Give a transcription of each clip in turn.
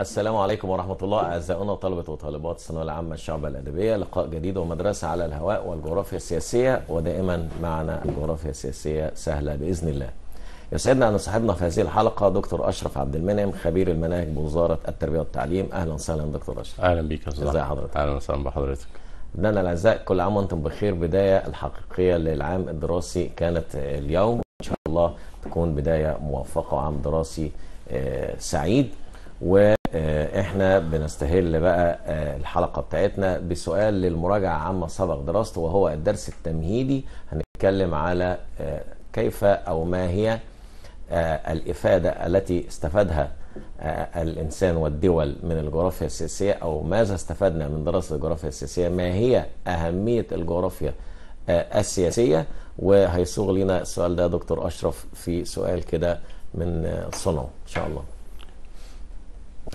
السلام عليكم ورحمة الله أعزائنا طلبة وطالبات الثانوية العامة الشعب الأدبية لقاء جديد ومدرسة على الهواء والجغرافيا السياسية ودائما معنا الجغرافيا السياسية سهلة بإذن الله يسعدنا أن صاحبنا في هذه الحلقة دكتور أشرف عبد المنعم خبير المناهج بوزارة التربية والتعليم أهلا وسهلا دكتور أشرف أهلا بك يا أستاذ حضرتك أهلا وسهلا بحضرتك أبنائنا الأعزاء كل عام وأنتم بخير بداية الحقيقية للعام الدراسي كانت اليوم إن شاء الله تكون بداية موفقة وعام دراسي آه، سعيد واحنا آه، بنستهل بقى آه، الحلقة بتاعتنا بسؤال للمراجعة عما سبق دراسته وهو الدرس التمهيدي هنتكلم على كيف أو ما هي الإفادة التي استفادها الإنسان والدول من الجغرافيا السياسية أو ماذا استفدنا من دراسة الجغرافيا السياسية ما هي أهمية الجغرافيا آه، السياسية وهيصوغ لنا السؤال ده دكتور أشرف في سؤال كده من آه، صنع إن شاء الله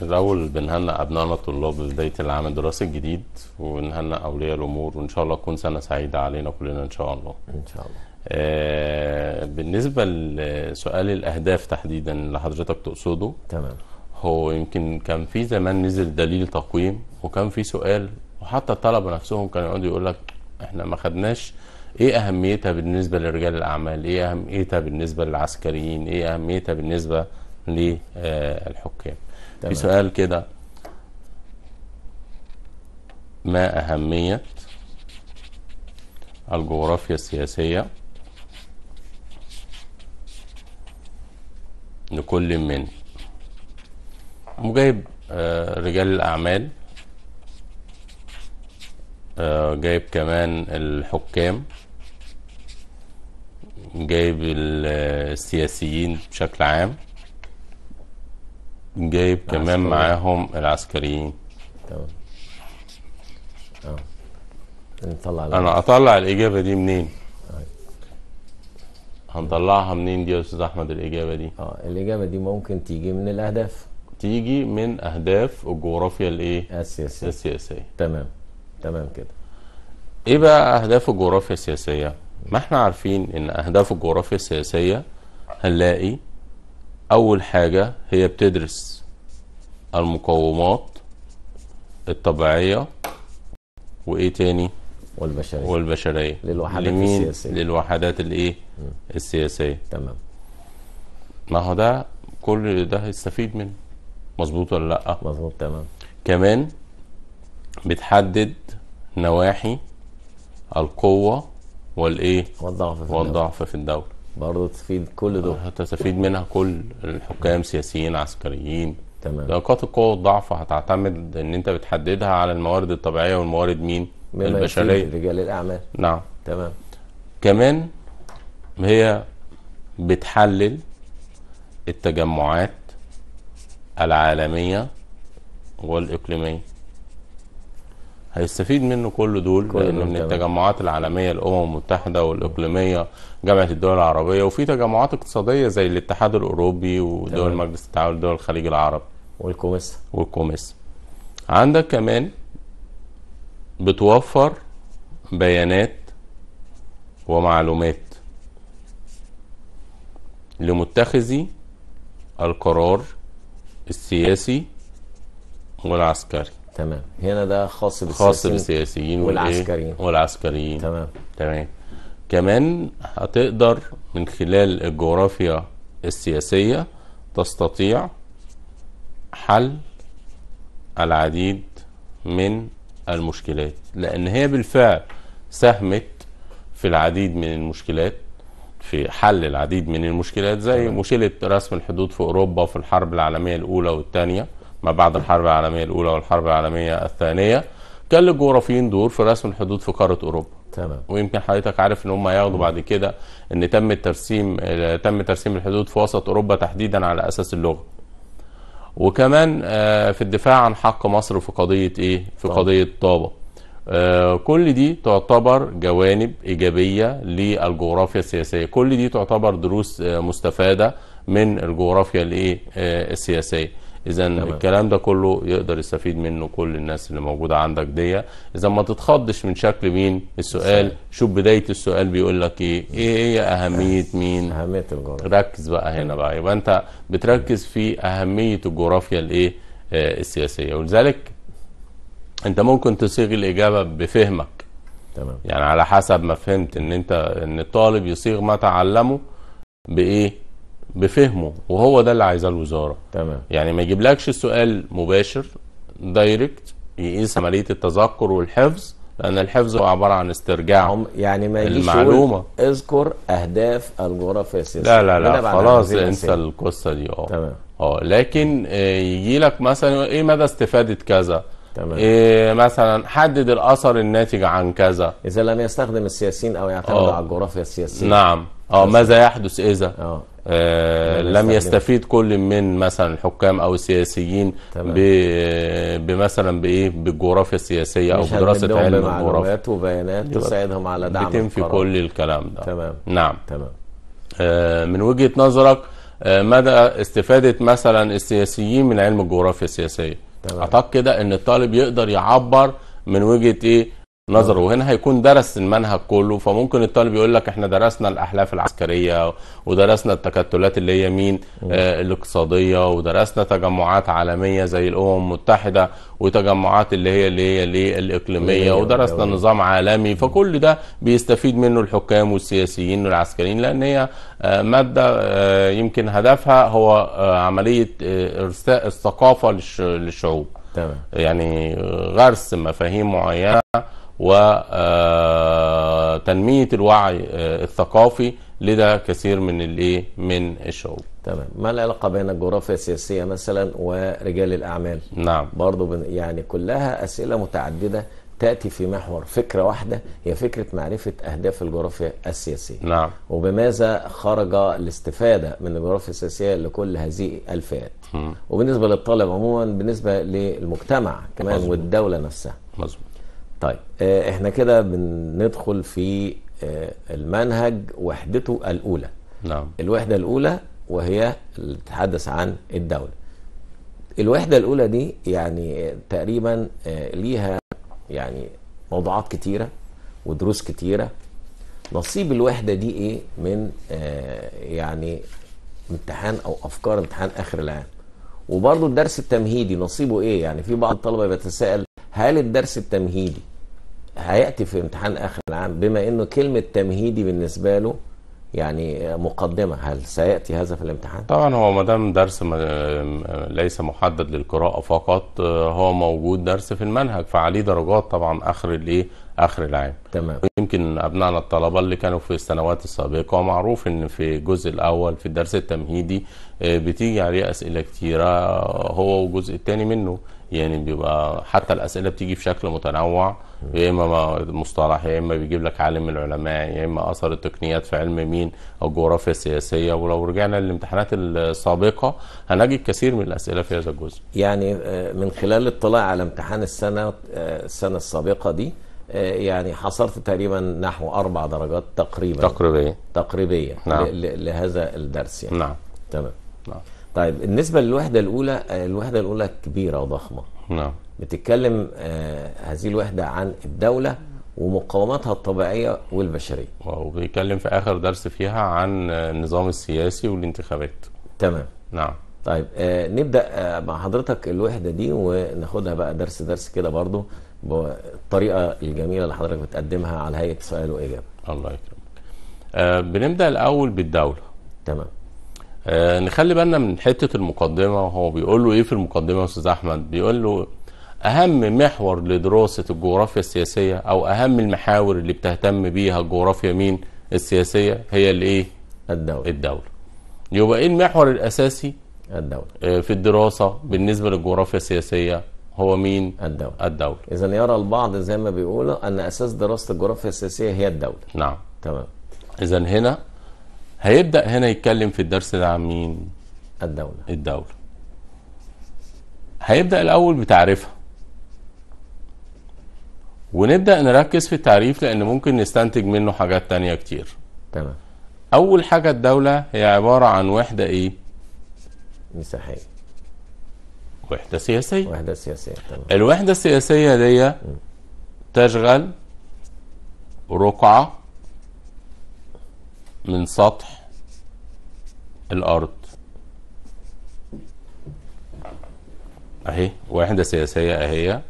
الأول بنهنئ أبنائنا الطلاب بداية العام الدراسي الجديد ونهنئ أولياء الأمور وإن شاء الله تكون سنة سعيدة علينا كلنا إن شاء الله إن شاء الله آه بالنسبة لسؤال الأهداف تحديدا اللي حضرتك تقصده تمام هو يمكن كان في زمان نزل دليل تقويم وكان في سؤال وحتى الطلبة نفسهم كانوا يقعدوا يقول لك احنا ما خدناش ايه اهميتها بالنسبه لرجال الاعمال ايه اهميتها بالنسبه للعسكريين ايه اهميتها بالنسبه للحكام في سؤال كده ما اهميه الجغرافيا السياسيه لكل من وجايب آه، رجال الاعمال آه، جايب كمان الحكام جايب السياسيين بشكل عام جايب كمان معاهم العسكريين تمام اه نطلع انا اطلع الاجابه دي منين؟ أيوه. هنطلعها منين دي يا استاذ احمد الاجابه دي؟ اه الاجابه دي ممكن تيجي من الاهداف تيجي من اهداف الجغرافيا الايه؟ السياسيه السياسيه تمام تمام كده ايه بقى اهداف الجغرافيا السياسيه؟ ما احنا عارفين ان اهداف الجغرافيا السياسية هنلاقي اول حاجة هي بتدرس المقومات الطبيعية وايه تاني والبشرية والبشرية للوحدات لمين السياسية للوحدات الايه السياسية تمام ما هو ده كل ده هيستفيد منه مظبوط ولا لا مظبوط تمام كمان بتحدد نواحي القوة والايه والضعف في والضعف في الدوله برضه تفيد كل دول آه، هتستفيد منها كل الحكام سياسيين عسكريين تمام نقاط القوه والضعف هتعتمد ان انت بتحددها على الموارد الطبيعيه والموارد مين البشريه رجال الاعمال نعم تمام كمان هي بتحلل التجمعات العالميه والاقليميه هيستفيد منه كل دول كل لانه من التجمعات العالميه الامم المتحده والاقليميه جامعه الدول العربيه وفي تجمعات اقتصاديه زي الاتحاد الاوروبي ودول مجلس التعاون دول الخليج العربي والكوميس والكوميس عندك كمان بتوفر بيانات ومعلومات لمتخذي القرار السياسي والعسكري تمام هنا ده خاص بالسياسيين خاص بالسياسيين والعسكريين والعسكريين تمام تمام كمان هتقدر من خلال الجغرافيا السياسية تستطيع حل العديد من المشكلات لأن هي بالفعل ساهمت في العديد من المشكلات في حل العديد من المشكلات زي مشكلة رسم الحدود في أوروبا في الحرب العالمية الأولى والثانية ما بعد الحرب العالميه الاولى والحرب العالميه الثانيه كان للجغرافيين دور في رسم الحدود في قاره اوروبا تمام ويمكن حضرتك عارف ان هم هياخدوا بعد كده ان تم الترسيم تم ترسيم الحدود في وسط اوروبا تحديدا على اساس اللغه وكمان آه، في الدفاع عن حق مصر في قضيه ايه في طبع. قضيه طابه آه، كل دي تعتبر جوانب ايجابيه للجغرافيا السياسيه كل دي تعتبر دروس آه، مستفاده من الجغرافيا الايه السياسيه اذا الكلام ده كله يقدر يستفيد منه كل الناس اللي موجوده عندك دي اذا ما تتخضش من شكل مين السؤال شوف بدايه السؤال بيقول لك ايه ايه هي اهميه مين اهميه الجغرافيا ركز بقى هنا بقى يبقى انت بتركز في اهميه الجغرافيا الايه آه السياسيه ولذلك انت ممكن تصيغ الاجابه بفهمك تمام يعني على حسب ما فهمت ان انت ان الطالب يصيغ ما تعلمه بايه بفهمه وهو ده اللي عايزاه الوزاره تمام يعني ما يجيبلكش السؤال مباشر دايركت يقيس عمليه التذكر والحفظ لان الحفظ هو عباره عن استرجاع يعني ما يجيش المعلومه اذكر اهداف الجغرافيا السياسيه لا لا لا خلاص انسى القصه دي اه تمام اه لكن آه، يجي لك مثلا ايه مدى استفاده كذا تمام إيه مثلا حدد الاثر الناتج عن كذا اذا لم يستخدم السياسيين او يعتمد آه. على الجغرافيا السياسيه نعم اه ماذا يحدث اذا اه آه، لم يستفيد كل من مثلا الحكام او السياسيين بمثلا بايه بالجغرافيا السياسيه او بدراسه علم الجغرافيا معلومات وبيانات تساعدهم على دعم بتنفي في كل الكلام ده تمام نعم تمام آه، من وجهه نظرك آه، مدى استفاده مثلا السياسيين من علم الجغرافيا السياسيه اعتقد كده ان الطالب يقدر يعبر من وجهه ايه نظره وهنا هيكون درس المنهج كله فممكن الطالب يقول لك احنا درسنا الاحلاف العسكريه ودرسنا التكتلات اللي هي مين آه الاقتصاديه ودرسنا تجمعات عالميه زي الامم المتحده وتجمعات اللي هي اللي هي اللي الاقليميه ودرسنا نظام عالمي فكل ده بيستفيد منه الحكام والسياسيين والعسكريين لان هي آه ماده آه يمكن هدفها هو آه عمليه آه ارساء الثقافه للشعوب تمام يعني آه، غرس مفاهيم معينه وتنميه الوعي آه، الثقافي لدى كثير من الايه من الشعوب تمام ما العلاقه بين الجغرافيا السياسيه مثلا ورجال الاعمال نعم برضه يعني كلها اسئله متعدده تاتي في محور فكره واحده هي فكره معرفه اهداف الجغرافيا السياسيه نعم وبماذا خرج الاستفاده من الجغرافيا السياسيه لكل هذه الفئات وبالنسبه للطالب عموما بالنسبه للمجتمع كمان مزبوط. والدوله نفسها مظبوط طيب آه، احنا كده بندخل في آه، المنهج وحدته الاولى نعم الوحده الاولى وهي اللي تتحدث عن الدوله الوحده الاولى دي يعني آه، تقريبا ليها يعني موضوعات كتيره ودروس كتيره نصيب الوحده دي ايه من يعني امتحان او افكار امتحان اخر العام وبرضه الدرس التمهيدي نصيبه ايه يعني في بعض الطلبه بيتساءل هل الدرس التمهيدي هياتي في امتحان اخر العام بما انه كلمه تمهيدي بالنسبه له يعني مقدمه هل سياتي هذا في الامتحان؟ طبعا هو ما دام درس ليس محدد للقراءه فقط آه، هو موجود درس في المنهج فعليه درجات طبعا اخر الايه؟ اخر العام. تمام. يمكن ابنائنا الطلبه اللي كانوا في السنوات السابقه معروف ان في الجزء الاول في الدرس التمهيدي آه، بتيجي عليه اسئله كتيره آه، هو والجزء الثاني منه يعني بيبقى حتى الاسئله بتيجي في شكل متنوع يا اما مصطلح يا اما بيجيب لك عالم من العلماء يا اما اثر التقنيات في علم مين او الجغرافيا السياسيه ولو رجعنا للامتحانات السابقه هنجد كثير من الاسئله في هذا الجزء. يعني آه، من خلال الاطلاع على امتحان السنه آه، السنه السابقه دي آه، يعني حصلت تقريبا نحو اربع درجات تقريبا تقريبيه تقريبيه نعم. لهذا الدرس يعني نعم تمام نعم طيب بالنسبه للوحده الاولى آه، الوحده الاولى كبيره وضخمه نعم بتتكلم آه، هذه الوحده عن الدوله ومقاوماتها الطبيعيه والبشريه وبيتكلم في اخر درس فيها عن آه، النظام السياسي والانتخابات تمام نعم طيب آه نبدا آه مع حضرتك الوحده دي وناخدها بقى درس درس كده برضو بالطريقه الجميله اللي حضرتك بتقدمها على هيئه سؤال واجابه الله يكرمك آه بنبدا الاول بالدوله تمام آه نخلي بالنا من حته المقدمه هو بيقول له ايه في المقدمه يا استاذ احمد بيقول له اهم محور لدراسه الجغرافيا السياسيه او اهم المحاور اللي بتهتم بيها الجغرافيا مين السياسيه هي الايه الدوله الدوله يبقى ايه المحور الاساسي الدوله آه في الدراسه بالنسبه للجغرافيا السياسيه هو مين الدوله الدوله اذا يرى البعض زي ما بيقولوا ان اساس دراسه الجغرافيا السياسيه هي الدوله نعم تمام اذا هنا هيبدا هنا يتكلم في الدرس ده عن مين الدولة الدولة هيبدا الاول بتعريفها ونبدا نركز في التعريف لان ممكن نستنتج منه حاجات تانية كتير تمام اول حاجه الدوله هي عباره عن وحده ايه مساحيه وحده سياسيه وحده سياسيه تمام الوحده السياسيه دي تشغل رقعه من سطح الأرض أهي وحدة سياسية أهي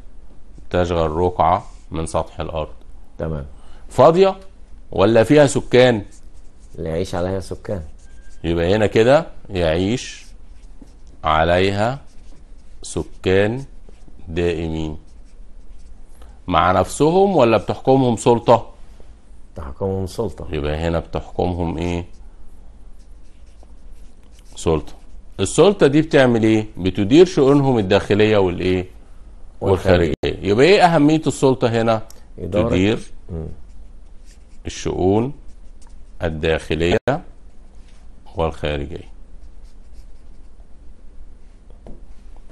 تشغل رقعة من سطح الأرض تمام فاضية ولا فيها سكان؟ اللي يعيش عليها سكان يبقى هنا كده يعيش عليها سكان دائمين مع نفسهم ولا بتحكمهم سلطه تحكمهم سلطة يبقى هنا بتحكمهم ايه سلطة السلطة دي بتعمل ايه بتدير شؤونهم الداخلية والايه والخارجية يبقى ايه اهمية السلطة هنا إدارة. تدير م. الشؤون الداخلية والخارجية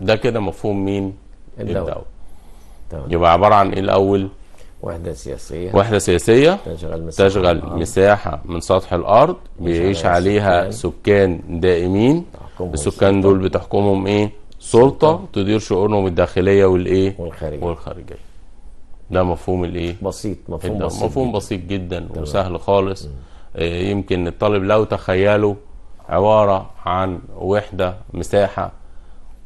ده كده مفهوم مين الدولة, الدولة. يبقى عبارة عن ايه الاول وحدة سياسية وحدة سياسية تشغل مساحة, تشغل مساحة من سطح الأرض بيعيش عليها سكان, سكان دائمين السكان دول بتحكمهم إيه؟ سلطة تدير شؤونهم الداخلية والإيه؟ والخارجية والخارجية ده مفهوم الإيه؟ بسيط مفهوم بسيط مفهوم بسيط جدا, جداً وسهل خالص إيه يمكن الطالب لو تخيله عبارة عن وحدة مساحة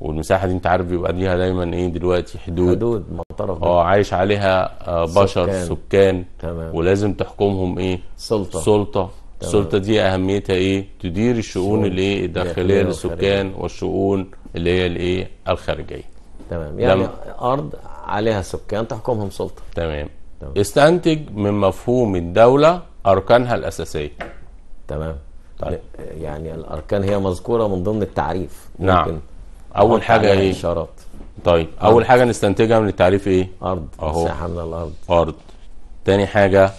والمساحه دي انت عارف بيبقى ليها دايما ايه دلوقتي حدود حدود معترف اه عايش عليها آه، بشر سكان, سكان. تمام. ولازم تحكمهم ايه سلطه سلطه تمام. السلطه دي اهميتها ايه تدير الشؤون الايه الداخليه للسكان والشؤون اللي هي الايه الخارجيه تمام يعني لما... ارض عليها سكان تحكمهم سلطه تمام. تمام استنتج من مفهوم الدوله اركانها الاساسيه تمام طيب. يعني الاركان هي مذكوره من ضمن التعريف نعم. ممكن نعم اول حاجه ايه الاشارات طيب أرض. اول حاجه نستنتجها من التعريف ايه ارض اهو مساحه من الارض ارض تاني حاجه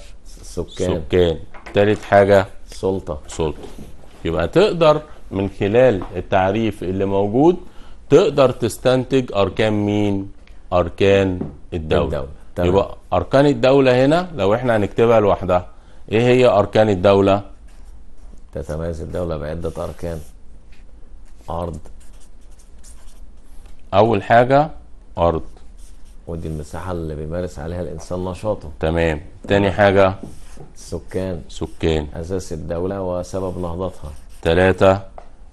سكان سكان تالت حاجه سلطه سلطه يبقى تقدر من خلال التعريف اللي موجود تقدر تستنتج اركان مين اركان الدوله, الدولة. طبعا. يبقى اركان الدوله هنا لو احنا هنكتبها لوحدها ايه هي اركان الدوله تتميز الدوله بعده اركان ارض اول حاجه ارض ودي المساحه اللي بيمارس عليها الانسان نشاطه تمام تاني حاجه سكان سكان اساس الدوله وسبب نهضتها ثلاثه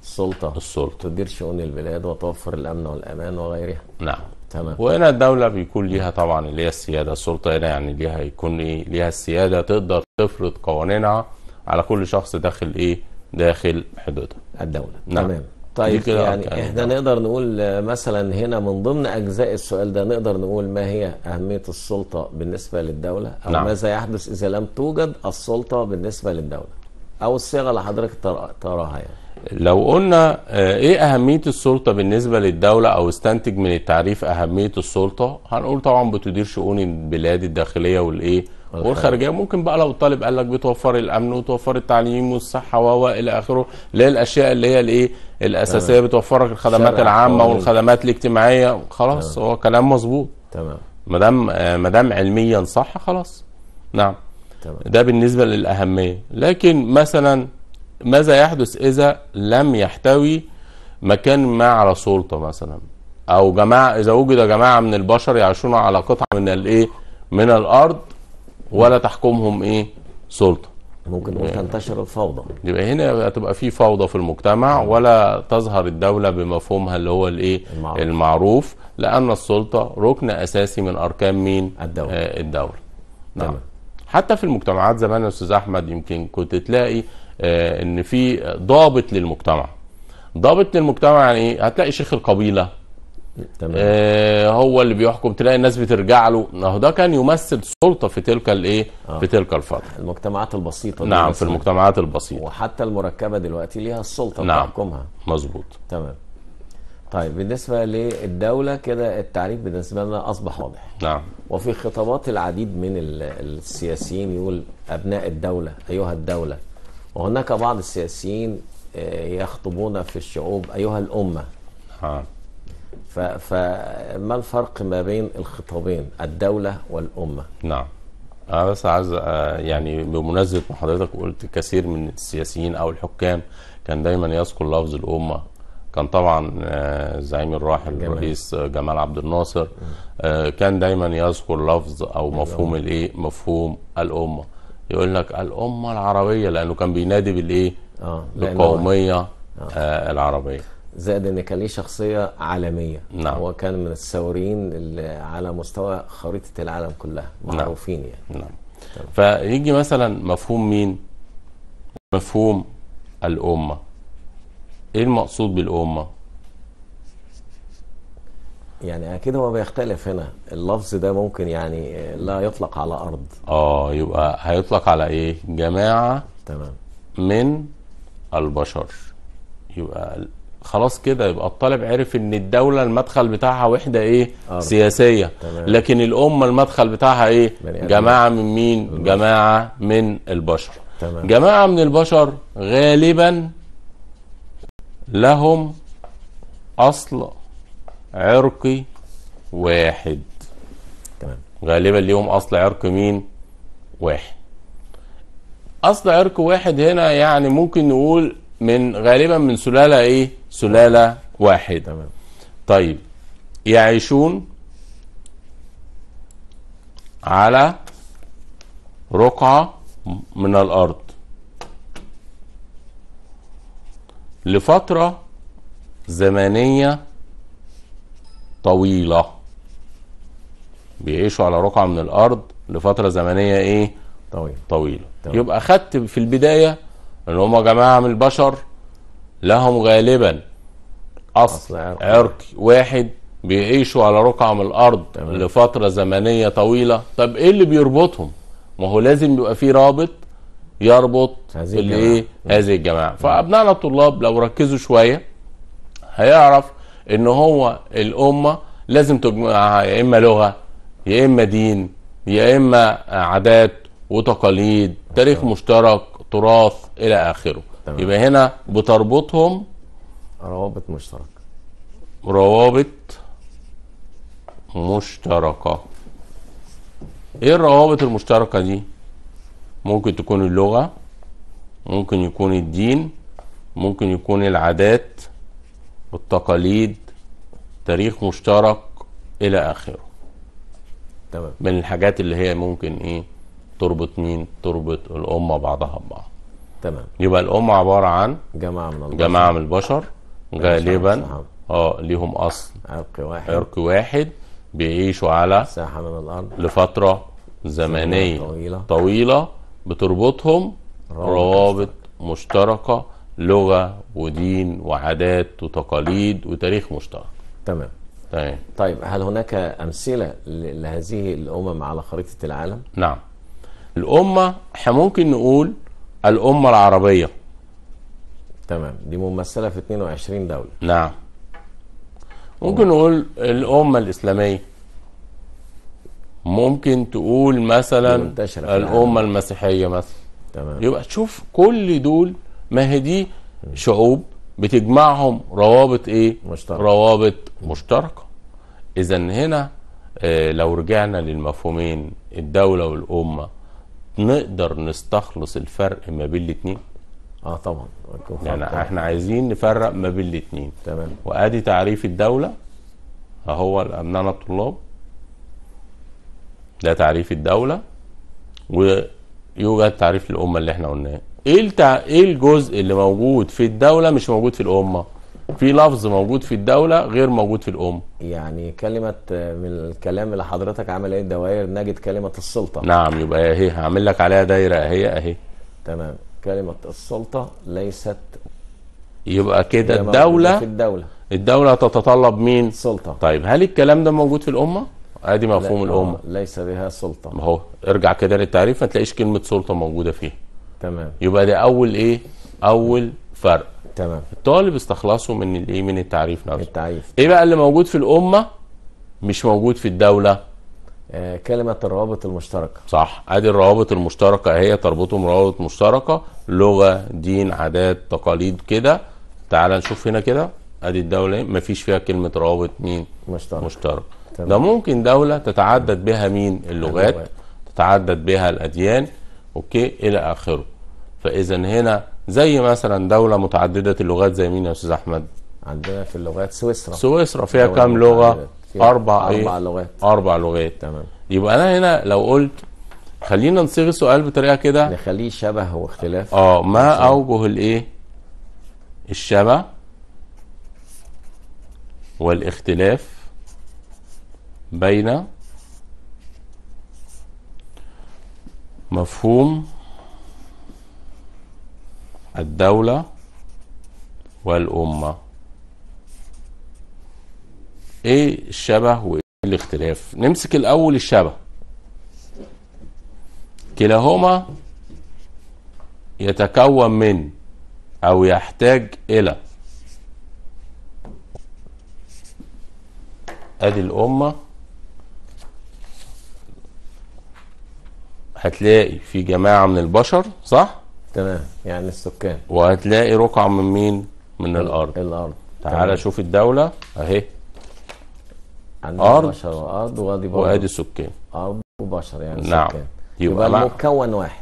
السلطه السلطه تدير شؤون البلاد وتوفر الامن والامان وغيرها نعم تمام وهنا الدوله بيكون ليها طبعا اللي هي السياده السلطه هنا يعني ليها يكون ايه ليها السياده تقدر تفرض قوانينها على كل شخص داخل ايه داخل حدودها الدوله نعم. تمام طيب يعني, يعني احنا نقدر نقول مثلا هنا من ضمن اجزاء السؤال ده نقدر نقول ما هي اهميه السلطه بالنسبه للدوله او نعم. ماذا يحدث اذا لم توجد السلطه بالنسبه للدوله او الصيغه اللي حضرتك تراها يعني لو قلنا آه، ايه اهميه السلطه بالنسبه للدوله او استنتج من التعريف اهميه السلطه هنقول طبعا بتدير شؤون البلاد الداخليه والايه والخارجيه ممكن بقى لو الطالب قال لك بتوفر الامن وتوفر التعليم والصحه و الى اخره اللي هي الاشياء اللي هي الايه الاساسيه بتوفرك الخدمات العامه والخدمات الاجتماعيه خلاص هو كلام مظبوط تمام ما دام ما دام علميا صح خلاص نعم تمام. ده بالنسبه للاهميه لكن مثلا ماذا يحدث اذا لم يحتوي مكان ما على سلطه مثلا او جماعه اذا وجد جماعه من البشر يعيشون على قطعه من الايه من الارض ولا تحكمهم ايه سلطه ممكن نقول تنتشر الفوضى يبقى هنا هتبقى في فوضى في المجتمع ولا تظهر الدوله بمفهومها اللي هو الايه المعروف. المعروف لان السلطه ركن اساسي من اركان مين الدوله آه الدوله نعم حتى في المجتمعات زمان يا استاذ احمد يمكن كنت تلاقي آه ان في ضابط للمجتمع ضابط للمجتمع يعني ايه هتلاقي شيخ القبيله تمام. آه هو اللي بيحكم تلاقي الناس بترجع له ما ده كان يمثل سلطه في تلك الايه آه. في تلك الفتره المجتمعات البسيطه نعم في المجتمعات البسيطه وحتى المركبه دلوقتي ليها السلطه نعم. بتحكمها مظبوط تمام طيب بالنسبه للدوله كده التعريف بالنسبه لنا اصبح واضح نعم وفي خطابات العديد من السياسيين يقول ابناء الدوله ايها الدوله وهناك بعض السياسيين آه، يخطبون في الشعوب ايها الامه نعم فما الفرق ما بين الخطابين الدولة والأمة؟ نعم أنا بس عايز آه، يعني بمناسبة ما حضرتك قلت كثير من السياسيين أو الحكام كان دايما يذكر لفظ الأمة كان طبعا الزعيم آه، الراحل جميل. الرئيس آه، جمال عبد الناصر كان دايما يذكر لفظ أو مفهوم الإيه مفهوم الأمة يقول لك الأمة العربية لأنه كان بينادي بالإيه؟ آه. القومية آه. العربية زائد ان كان ليه شخصيه عالميه نعم. هو كان من الثوريين على مستوى خريطه العالم كلها نعم. معروفين نعم. يعني نعم. طبعا. فيجي مثلا مفهوم مين مفهوم الامه ايه المقصود بالامه يعني اكيد هو بيختلف هنا اللفظ ده ممكن يعني لا يطلق على ارض اه يبقى هيطلق على ايه جماعه تمام من البشر يبقى خلاص كده يبقى الطالب عرف ان الدوله المدخل بتاعها وحده ايه أرض. سياسيه تمام. لكن الامه المدخل بتاعها ايه جماعه من مين البشر. جماعه من البشر تمام. جماعه من البشر غالبا لهم اصل عرقي واحد تمام غالبا ليهم اصل عرقي مين واحد اصل عرق واحد هنا يعني ممكن نقول من غالبا من سلاله ايه سلالة واحدة طيب يعيشون على رقعة من الأرض لفترة زمنية طويلة بيعيشوا على رقعة من الأرض لفترة زمنية إيه؟ طويلة طويلة, طويلة. يبقى خدت في البداية إن هم جماعة من البشر لهم غالبا أصل, أصل عرقي واحد بيعيشوا على رقعة من الأرض تمام. لفترة زمنية طويلة طب إيه اللي بيربطهم؟ ما هو لازم يبقى في رابط يربط هذه الجماعة إيه؟ هذه الجماعة فأبنائنا الطلاب لو ركزوا شوية هيعرف إن هو الأمة لازم تجمعها يا إما لغة يا إما دين يا إما عادات وتقاليد تاريخ مشترك تراث إلى آخره تمام. يبقى هنا بتربطهم روابط مشتركه روابط مشتركه ايه الروابط المشتركه دي ممكن تكون اللغه ممكن يكون الدين ممكن يكون العادات والتقاليد تاريخ مشترك الى اخره تمام من الحاجات اللي هي ممكن ايه تربط مين تربط الامه بعضها ببعض تمام يبقى الأمة عبارة عن جماعة من البشر جماعة من البشر غالبا اه ليهم أصل عرق واحد عرق واحد بيعيشوا على ساحة من الأرض لفترة زمنية طويلة, طويلة بتربطهم روابط مشتركة لغة ودين وعادات وتقاليد وتاريخ مشترك تمام تمام طيب هل هناك أمثلة لهذه الأمم على خريطة العالم؟ نعم الأمة احنا ممكن نقول الامه العربيه تمام دي ممثله في 22 دوله نعم ممكن نقول الامه الاسلاميه ممكن تقول مثلا الامه المسيحيه مثلا تمام يبقى تشوف كل دول ما هي دي شعوب بتجمعهم روابط ايه مشترك. روابط مشتركه اذا هنا آه، لو رجعنا للمفهومين الدوله والامه نقدر نستخلص الفرق ما بين الاثنين اه طبعا يعني احنا عايزين نفرق ما بين الاثنين تمام وادي تعريف الدوله اهو الامنان الطلاب ده تعريف الدوله ويوجد تعريف الامه اللي احنا قلناه ايه ايه الجزء اللي موجود في الدوله مش موجود في الامه في لفظ موجود في الدولة غير موجود في الأم يعني كلمة آه، من الكلام اللي حضرتك عمل ايه الدوائر نجد كلمة السلطة نعم يبقى اهي هعمل لك عليها دايرة اهي اهي تمام كلمة السلطة ليست يبقى كده الدولة في الدولة الدولة تتطلب مين؟ سلطة طيب هل الكلام ده موجود في الأمة؟ ادي مفهوم الأمة ليس بها سلطة ما هو ارجع كده للتعريف ما تلاقيش كلمة سلطة موجودة فيه تمام يبقى ده أول إيه؟ أول فرق تمام الطالب استخلصه من الايه من التعريف نفسه التعريف ايه بقى اللي موجود في الامه مش موجود في الدوله آه كلمة الروابط المشتركة صح ادي الروابط المشتركة هي تربطهم روابط مشتركة لغة دين عادات تقاليد كده تعال نشوف هنا كده ادي الدولة مفيش فيها كلمة روابط مين مشترك مشترك تمام. ده ممكن دولة تتعدد بها مين اللغات, اللغات. تتعدد بها الاديان اوكي الى اخره فاذا هنا زي مثلا دوله متعدده اللغات زي مين يا استاذ احمد عندنا في اللغات سويسرا سويسرا فيها كام لغه فيها اربع اربع إيه؟ لغات اربع لغات تمام يبقى انا هنا لو قلت خلينا نصيغ السؤال بطريقه كده نخليه شبه واختلاف اه ما اوجه الايه الشبه والاختلاف بين مفهوم الدولة والأمة ايه الشبه وايه الاختلاف نمسك الأول الشبه كلاهما يتكون من أو يحتاج إلى ادي الامه هتلاقي في جماعه من البشر صح تمام يعني السكان وهتلاقي رقعة من مين؟ من الأرض الأرض تعالى شوف الدولة أهي أرض بشر وأرض وأدي وأدي سكان أرض وبشر يعني نعم. سكان يبقى, يبقى مكون واحد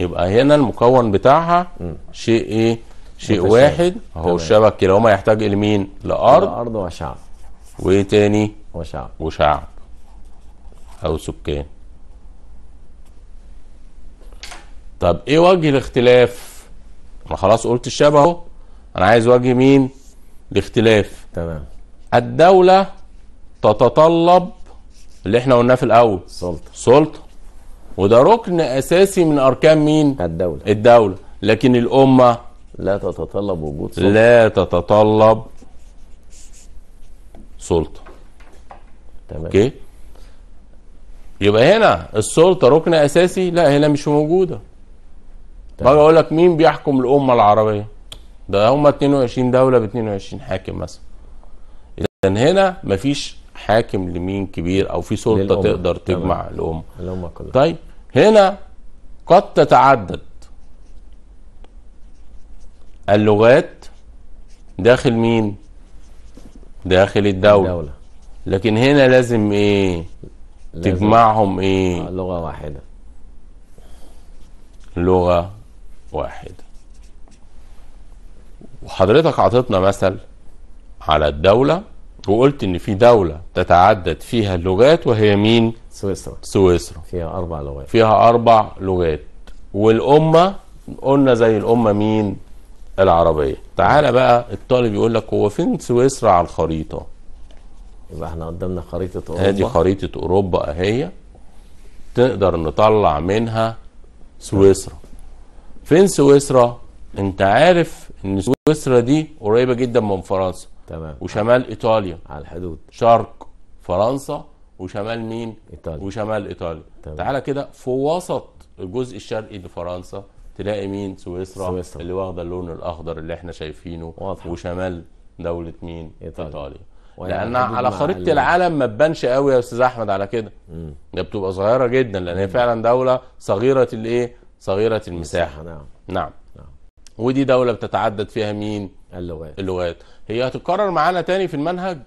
يبقى هنا المكون بتاعها م. شيء إيه؟ شيء متشابه. واحد هو الشبك كده هو يحتاج لمين؟ لأرض لأرض وشعب وإيه تاني؟ وشعب وشعب أو سكان طب ايه وجه الاختلاف ما خلاص قلت الشبه اهو انا عايز وجه مين الاختلاف تمام الدوله تتطلب اللي احنا قلناه في الاول سلطه سلطه وده ركن اساسي من اركان مين الدوله الدوله لكن الامه لا تتطلب وجود سلطه لا تتطلب سلطه تمام اوكي يبقى هنا السلطه ركن اساسي لا هنا مش موجوده طيب. بقى اقول لك مين بيحكم الامه العربيه ده هم 22 دوله ب 22 حاكم مثلا اذا هنا مفيش حاكم لمين كبير او في سلطه للأمة. تقدر تجمع طبعا. الامه الامه كلها طيب هنا قد تتعدد اللغات داخل مين داخل الدوله, الدولة. لكن هنا لازم ايه لازم تجمعهم ايه لغه واحده لغه واحد وحضرتك عطتنا مثل على الدولة وقلت ان في دولة تتعدد فيها اللغات وهي مين؟ سويسرا سويسرا فيها اربع لغات فيها اربع لغات والامة قلنا زي الامة مين؟ العربية تعالى بقى الطالب يقول لك هو فين سويسرا على الخريطة؟ يبقى احنا قدامنا خريطة اوروبا ادي خريطة اوروبا اهي تقدر نطلع منها سويسرا فين سويسرا انت عارف ان سويسرا دي قريبه جدا من فرنسا تمام وشمال ايطاليا على الحدود شرق فرنسا وشمال مين ايطاليا وشمال ايطاليا تمام. تعالى كده في وسط الجزء الشرقي لفرنسا تلاقي مين سويسرا, سويسرا. اللي واخده اللون الاخضر اللي احنا شايفينه واضح. وشمال دوله مين ايطاليا, إيطاليا. لان على خريطه العالم ما تبانش قوي يا استاذ احمد على كده هي بتبقى صغيره جدا لان هي فعلا دوله صغيره الايه صغيرة المساحة نعم نعم, نعم. ودي دولة بتتعدد فيها مين؟ اللغات اللغات هي هتتكرر معانا تاني في المنهج؟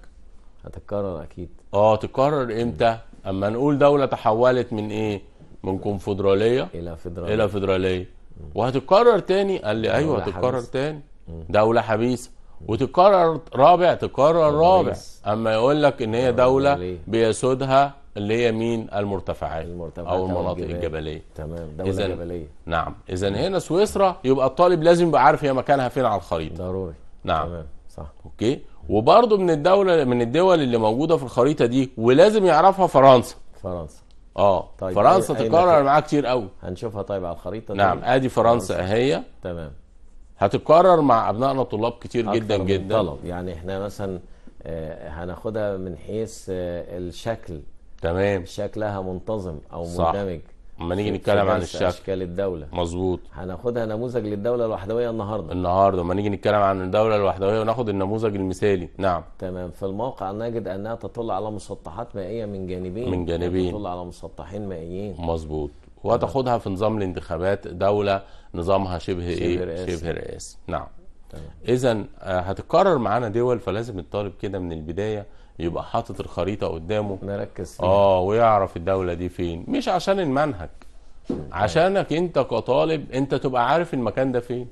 هتتكرر أكيد اه تتكرر امتى؟ اما نقول دولة تحولت من ايه؟ من كونفدرالية إلى فدرالية إلى فدرالية وهتتكرر تاني قال لي أيوه هتتكرر تاني دولة حبيسة وتتكرر رابع تكرر رابع اما يقول لك ان هي دوله بيسودها اللي هي مين المرتفعات, المرتفعات او المناطق الجبال. الجبليه تمام دوله إذن جبليه نعم اذا هنا سويسرا يبقى الطالب لازم يبقى عارف هي مكانها فين على الخريطه ضروري نعم تمام صح اوكي وبرضه من الدوله من الدول اللي موجوده في الخريطه دي ولازم يعرفها فرنسا فرنسا اه طيب فرنسا أي... تتكرر معاها كتير قوي هنشوفها طيب على الخريطه دي نعم طيب. ادي فرنسا اهي تمام هتتكرر مع ابنائنا الطلاب كتير جدا جدا طلب يعني احنا مثلا آه، هناخدها من حيث آه، الشكل تمام شكلها منتظم او صح. مندمج اما نيجي نتكلم عن الشكل اشكال الدوله مظبوط هناخدها نموذج للدوله الوحدويه النهارده النهارده اما نيجي نتكلم عن الدوله الوحدويه وناخد النموذج المثالي نعم تمام في الموقع نجد انها تطل على مسطحات مائيه من جانبين من جانبين تطل على مسطحين مائيين مظبوط وتاخدها في نظام الانتخابات دوله نظامها شبه, إيه؟ شبه ايه رئاسي. شبه رئاسي نعم اذا آه، هتتكرر معانا دول فلازم الطالب كده من البدايه يبقى حاطط الخريطه قدامه مركز فيه. اه ويعرف الدوله دي فين مش عشان المنهج عشانك انت كطالب انت تبقى عارف المكان ده فين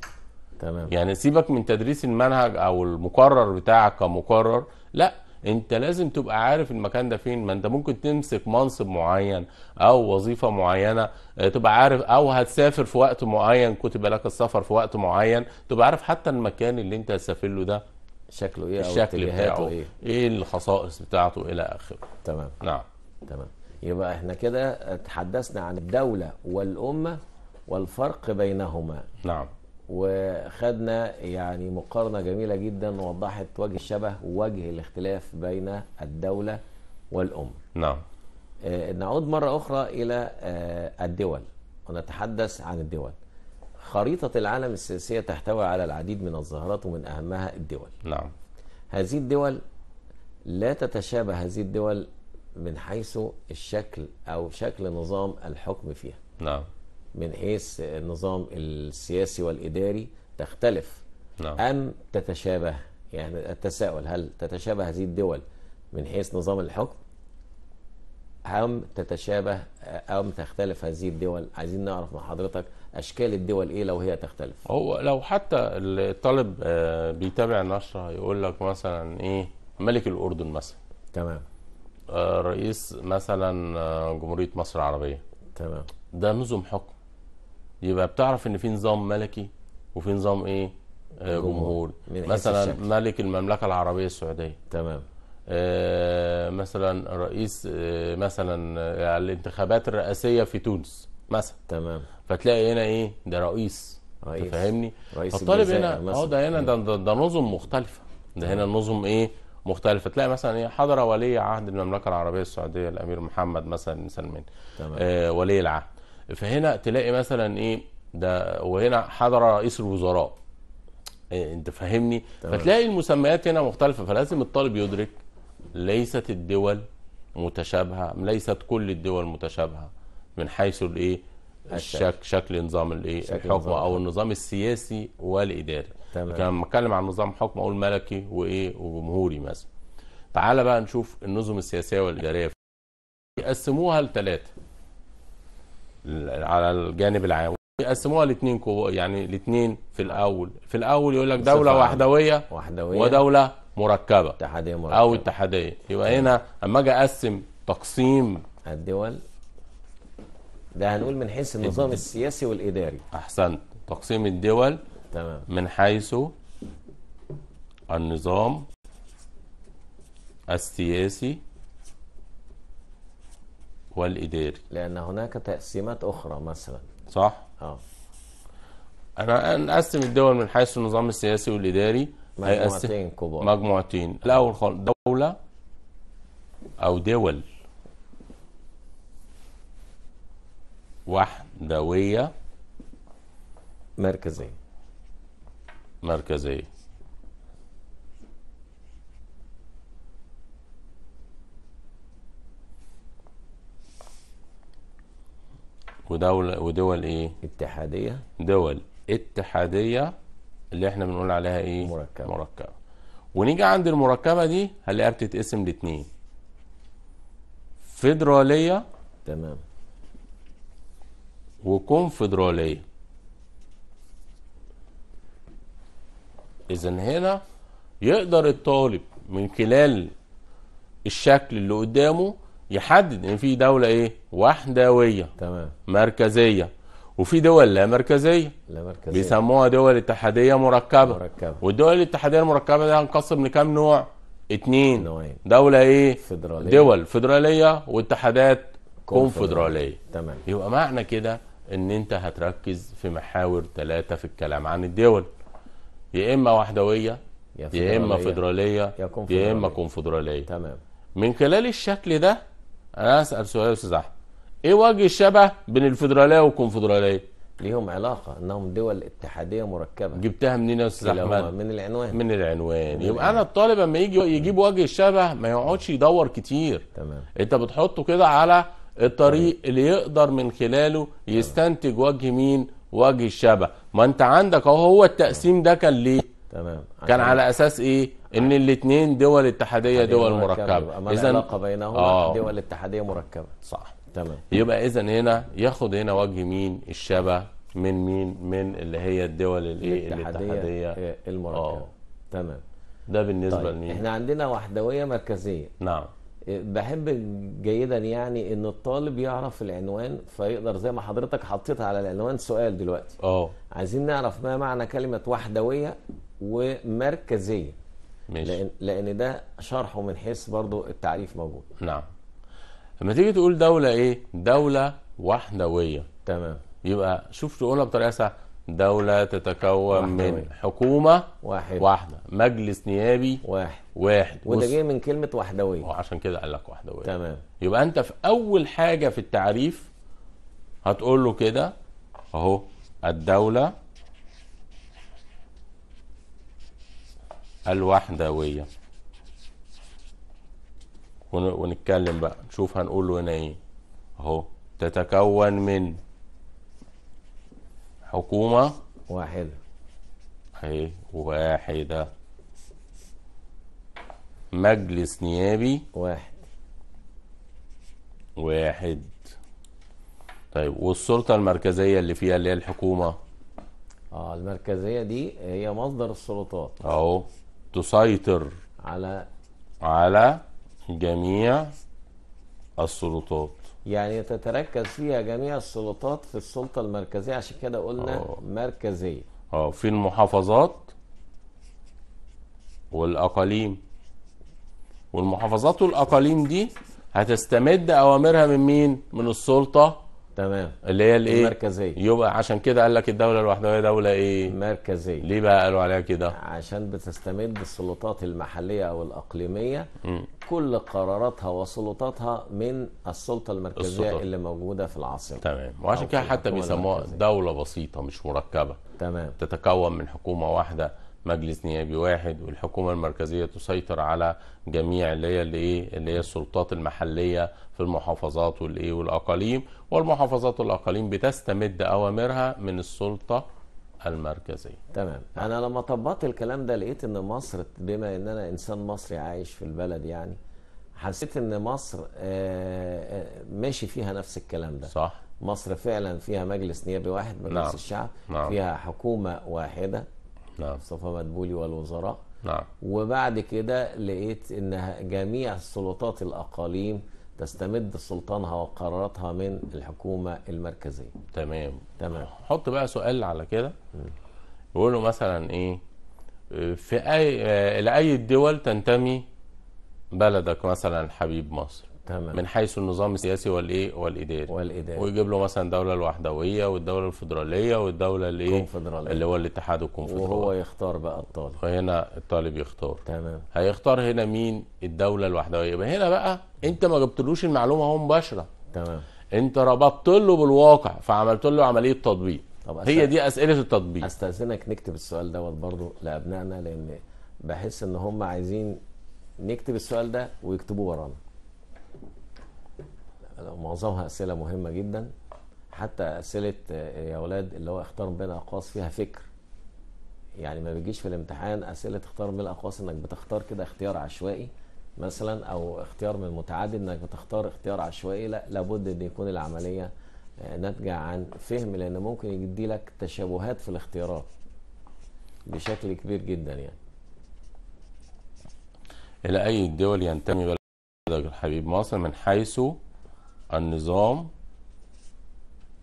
تمام يعني سيبك من تدريس المنهج او المقرر بتاعك كمقرر لا انت لازم تبقى عارف المكان ده فين ما انت ممكن تمسك منصب معين او وظيفه معينه آه، تبقى عارف او هتسافر في وقت معين كتب لك السفر في وقت معين تبقى عارف حتى المكان اللي انت هتسافر له ده شكله ايه الشكل بتاعه ايه ايه الخصائص بتاعته الى اخره تمام نعم تمام يبقى احنا كده تحدثنا عن الدوله والامه والفرق بينهما نعم وخدنا يعني مقارنه جميله جدا وضحت وجه الشبه ووجه الاختلاف بين الدوله والامه نعم آه، نعود مره اخرى الى آه، الدول ونتحدث عن الدول خريطة العالم السياسية تحتوي على العديد من الظاهرات ومن أهمها الدول نعم هذه الدول لا تتشابه هذه الدول من حيث الشكل أو شكل نظام الحكم فيها نعم من حيث النظام السياسي والإداري تختلف نعم. أم تتشابه يعني التساؤل هل تتشابه هذه الدول من حيث نظام الحكم أم تتشابه أم تختلف هذه الدول عايزين نعرف مع حضرتك اشكال الدول ايه لو هي تختلف هو لو حتى الطالب آه، بيتابع النشره هيقول لك مثلا ايه ملك الاردن مثلا تمام آه، رئيس مثلا آه، جمهوريه مصر العربيه تمام ده نظم حكم يبقى بتعرف ان في نظام ملكي وفي نظام ايه جمهوري مثلا ملك المملكه العربيه السعوديه تمام مثلا رئيس مثلا الانتخابات الرئاسيه في تونس مثلا تمام فتلاقي هنا ايه ده رئيس رئيس فاهمني فالطالب هنا اه ده هنا ده, ده, ده نظم مختلفه ده هنا النظم ايه مختلفه تلاقي مثلا ايه حضر ولي عهد المملكه العربيه السعوديه الامير محمد مثلا سلمان تمام آه ولي العهد فهنا تلاقي مثلا ايه ده وهنا حضر رئيس الوزراء إيه انت فاهمني فتلاقي المسميات هنا مختلفه فلازم الطالب يدرك ليست الدول متشابهه ليست كل الدول متشابهه من حيث الايه الشكل شكل نظام الايه الحكم او النظام السياسي والاداري تمام كان بنتكلم عن نظام حكم اقول ملكي وايه وجمهوري مثلا تعالى بقى نشوف النظم السياسيه والاداريه يقسموها لثلاثه على الجانب العام يقسموها لاثنين يعني الاثنين في الاول في الاول يقول لك دوله وحدويه وحدويه ودوله مركبه اتحاديه مركبه او اتحاديه يبقى هنا اما اجي اقسم تقسيم الدول ده هنقول من حيث النظام السياسي والإداري أحسنت تقسيم الدول تمام من حيث النظام السياسي والإداري لأن هناك تقسيمات أخرى مثلا صح؟ اه أنا أقسم الدول من حيث النظام السياسي والإداري مجموعتين كبار مجموعتين الأول خالص دولة أو دول وحدوية مركزية مركزية ودولة ودول ايه؟ اتحادية دول اتحادية اللي احنا بنقول عليها ايه؟ مركبة مركبة ونيجي عند المركبة دي هنلاقيها بتتقسم لاتنين فيدرالية تمام وكونفدرالية إذا هنا يقدر الطالب من خلال الشكل اللي قدامه يحدد ان في دوله ايه وحدويه تمام مركزيه وفي دول لا مركزيه لا مركزيه بيسموها دول اتحاديه مركبه مركبه والدول الاتحاديه المركبه دي هنقسم لكام نوع؟ اتنين نوعين دوله ايه؟ فدراليه دول فدراليه واتحادات كونفدراليه تمام يبقى معنى كده ان انت هتركز في محاور ثلاثه في الكلام عن الدول يا اما وحدويه يا, يا اما فيدراليه يا, اما كونفدراليه تمام من خلال الشكل ده انا اسال سؤال يا استاذ احمد ايه وجه الشبه بين الفدراليه والكونفدراليه؟ ليهم علاقه انهم دول اتحاديه مركبه جبتها منين يا استاذ احمد؟ من العنوان من العنوان يبقى انا الطالب اما يجي يجيب وجه الشبه ما يقعدش يدور كتير تمام انت بتحطه كده على الطريق اللي يقدر من خلاله يستنتج وجه مين وجه الشبه ما انت عندك اهو هو التقسيم ده كان ليه تمام كان على اساس ايه ان الاثنين دول اتحاديه دول مركبه اذا العلاقه بينهما آه. دول اتحاديه مركبه صح تمام يبقى اذا هنا ياخد هنا وجه مين الشبه من مين من اللي هي الدول الايه الاتحاديه, الاتحادية إيه؟ المركبه آه. تمام ده بالنسبه طيب. لمين احنا عندنا وحدويه مركزيه نعم بحب جيدا يعني ان الطالب يعرف العنوان فيقدر زي ما حضرتك حطيت على العنوان سؤال دلوقتي اه عايزين نعرف ما معنى كلمه وحدويه ومركزيه ماشي لان لان ده شرحه من حيث برضو التعريف موجود نعم لما تيجي تقول دوله ايه دوله وحدويه تمام يبقى شوف تقولها بطريقه سهله دوله تتكون وحدوية. من حكومه واحد واحده مجلس نيابي واحد واحد وده جاي من كلمه وحدويه وعشان كده قال لك وحدويه تمام يبقى انت في اول حاجه في التعريف هتقول له كده اهو الدوله الوحدويه ونتكلم بقى نشوف هنقول له هنا ايه اهو تتكون من حكومه واحده اهي واحده مجلس نيابي واحد واحد طيب والسلطة المركزية اللي فيها اللي هي الحكومة اه المركزية دي هي مصدر السلطات اهو تسيطر على على جميع السلطات يعني تتركز فيها جميع السلطات في السلطة المركزية عشان كده قلنا أوه. مركزية اه في المحافظات والأقاليم والمحافظات والاقاليم دي هتستمد اوامرها من مين؟ من السلطه تمام اللي هي الايه؟ المركزيه يبقى عشان كده قال لك الدوله الوحدويه دوله ايه؟ مركزيه ليه بقى قالوا عليها كده؟ عشان بتستمد السلطات المحليه او الاقليميه م. كل قراراتها وسلطاتها من السلطه المركزيه السلطة. اللي موجوده في العاصمه تمام وعشان كده حتى بيسموها دوله بسيطه مش مركبه تمام تتكون من حكومه واحده مجلس نيابي واحد والحكومه المركزيه تسيطر على جميع اللي هي اللي ايه اللي هي السلطات المحليه في المحافظات والايه والاقاليم والمحافظات والاقاليم بتستمد اوامرها من السلطه المركزيه تمام انا لما طبقت الكلام ده لقيت ان مصر بما ان انا انسان مصري عايش في البلد يعني حسيت ان مصر آه، آه، ماشي فيها نفس الكلام ده صح مصر فعلا فيها مجلس نيابي واحد مجلس نعم. الشعب نعم. فيها حكومه واحده نعم. مصطفى مدبولي والوزراء نعم. وبعد كده لقيت ان جميع السلطات الاقاليم تستمد سلطانها وقراراتها من الحكومه المركزيه تمام تمام حط بقى سؤال على كده يقولوا مثلا ايه في اي آه، لاي الدول تنتمي بلدك مثلا حبيب مصر تمام. من حيث النظام السياسي والايه والاداري والاداري ويجيب له مثلا دوله الوحدويه والدوله الفدراليه والدوله الايه الكونفدراليه اللي هو الاتحاد الكونفدرالي وهو يختار بقى الطالب فهنا الطالب يختار تمام هيختار هنا مين الدوله الوحدويه يبقى هنا بقى انت ما جبتلوش المعلومه اهو مباشره تمام انت ربطت له بالواقع فعملت له عمليه تطبيق طب هي دي اسئله التطبيق استاذنك نكتب السؤال دوت برضه لابنائنا لان بحس ان هم عايزين نكتب السؤال ده ويكتبوه ورانا معظمها اسئله مهمه جدا حتى اسئله آه، يا اولاد اللي هو اختار بين اقواس فيها فكر يعني ما بيجيش في الامتحان اسئله اختار بين الاقواس انك بتختار كده اختيار عشوائي مثلا او اختيار من المتعدد انك بتختار اختيار عشوائي لا لابد ان يكون العمليه آه، ناتجه عن فهم لان ممكن يدي لك تشابهات في الاختيارات بشكل كبير جدا يعني الى اي الدول ينتمي بلدك الحبيب مصر من حيث النظام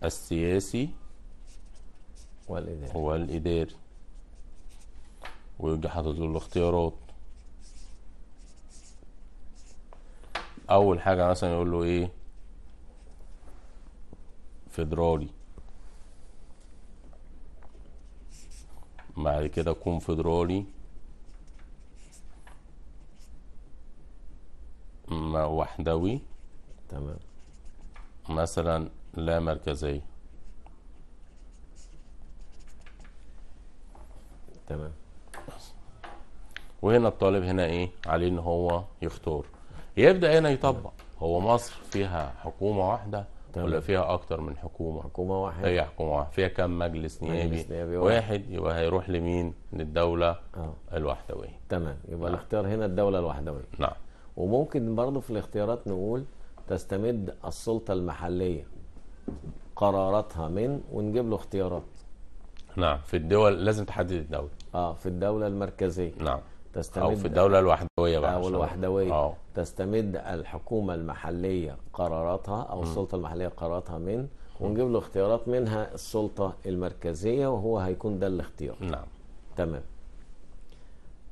السياسي والإداري والإداري ويجي حاطط له الاختيارات أول حاجة مثلا يقول له إيه فيدرالي بعد كده كونفدرالي وحدوي تمام مثلا لا مركزية تمام وهنا الطالب هنا ايه عليه ان هو يختار يبدا هنا يطبق هو مصر فيها حكومه واحده طيب. ولا فيها اكتر من حكومه حكومه واحده هي حكومه واحده فيها كم مجلس نيابي, مجلس نيابي واحد. واحد يبقى هيروح لمين للدوله أوه. الوحدويه تمام يبقى نعم. الاختيار هنا الدوله الوحدويه نعم وممكن برضه في الاختيارات نقول تستمد السلطه المحليه قراراتها من ونجيب له اختيارات نعم في الدول لازم تحدد الدوله اه في الدوله المركزيه نعم تستمد او في الدوله الوحدويه بقى او آه، الوحدويه أو. آه. تستمد الحكومه المحليه قراراتها او م. السلطه المحليه قراراتها من ونجيب له اختيارات منها السلطه المركزيه وهو هيكون ده الاختيار نعم تمام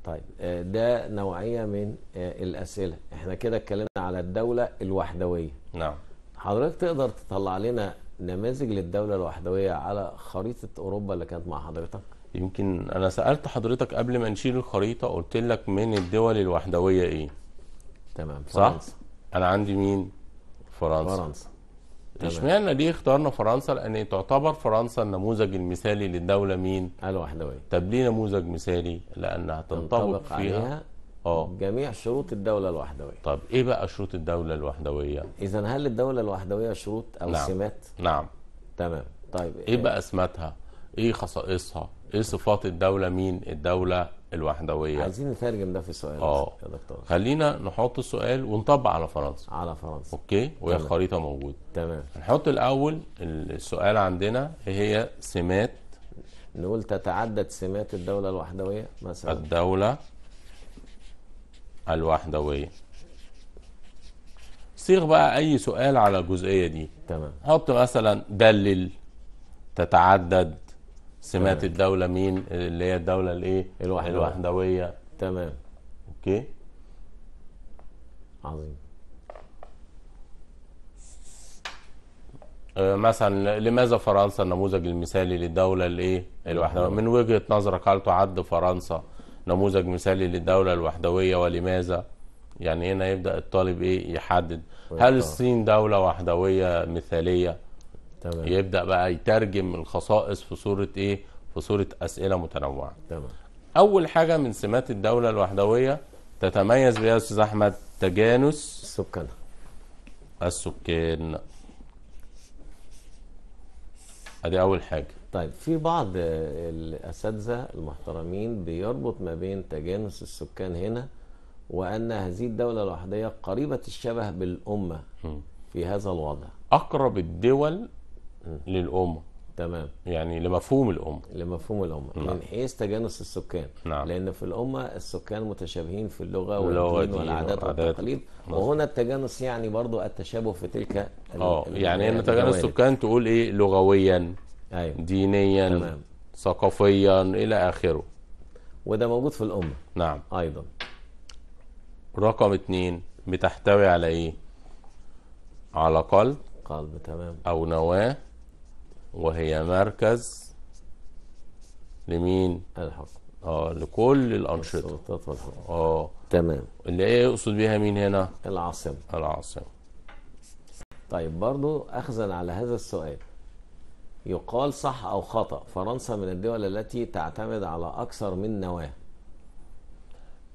طيب آه، ده نوعيه من آه، الاسئله احنا كده اتكلمنا على الدوله الوحدويه نعم حضرتك تقدر تطلع لنا نماذج للدوله الوحدويه على خريطه اوروبا اللي كانت مع حضرتك يمكن انا سالت حضرتك قبل ما نشيل الخريطه قلت لك من الدول الوحدويه ايه تمام فرنسا. صح انا عندي مين فرنسا فرنسا اشمعنى ليه اخترنا فرنسا لان تعتبر فرنسا النموذج المثالي للدوله مين الوحدويه طب ليه نموذج مثالي لانها تنطبق فيها عليها اه جميع شروط الدوله الوحدويه طب ايه بقى شروط الدوله الوحدويه اذا هل الدوله الوحدويه شروط او نعم. سمات نعم تمام طيب ايه آه. بقى سماتها ايه خصائصها ايه صفات الدوله مين الدوله الوحدويه عايزين نترجم ده في سؤال اه يا دكتور خلينا نحط السؤال ونطبق على فرنسا على فرنسا اوكي وهي الخريطه موجوده تمام نحط الاول السؤال عندنا ايه هي سمات نقول تتعدد سمات الدوله الوحدويه مثلا الدوله الوحدويه صيغ بقى اي سؤال على الجزئيه دي تمام حط مثلا دلل تتعدد سمات الدوله مين اللي هي الدوله الايه الوحدويه تمام اوكي عظيم آه، مثلا لماذا فرنسا النموذج المثالي للدولة الايه الوحدوية من وجهة نظرك هل تعد فرنسا نموذج مثالي للدولة الوحدوية ولماذا يعني هنا يبدأ الطالب ايه يحدد هل الصين دولة وحدوية مثالية تمام. يبدا بقى يترجم الخصائص في صوره ايه في صوره اسئله متنوعه تمام. اول حاجه من سمات الدوله الوحدويه تتميز بها استاذ احمد تجانس السكان السكان ادي اول حاجه طيب في بعض الاساتذه المحترمين بيربط ما بين تجانس السكان هنا وان هذه الدوله الوحديه قريبه الشبه بالامه في هذا الوضع اقرب الدول للأمة تمام يعني لمفهوم الأمة لمفهوم الأمة نعم. من يعني حيث إيه تجانس السكان نعم. لأن في الأمة السكان متشابهين في اللغة والدين والعادات والتقاليد وهنا التجانس يعني برضو التشابه في تلك اه يعني ان تجانس السكان تقول إيه لغويا أيوة. دينيا تمام. ثقافيا إلى آخره وده موجود في الأمة نعم أيضا رقم اتنين بتحتوي على إيه؟ على قلب قلب تمام أو نواة وهي مركز لمين؟ الحكم اه لكل الانشطه السلطات والحكم اه تمام اللي ايه يقصد بيها مين هنا؟ العاصمه العاصمه طيب برضو اخذا على هذا السؤال يقال صح او خطا فرنسا من الدول التي تعتمد على اكثر من نواه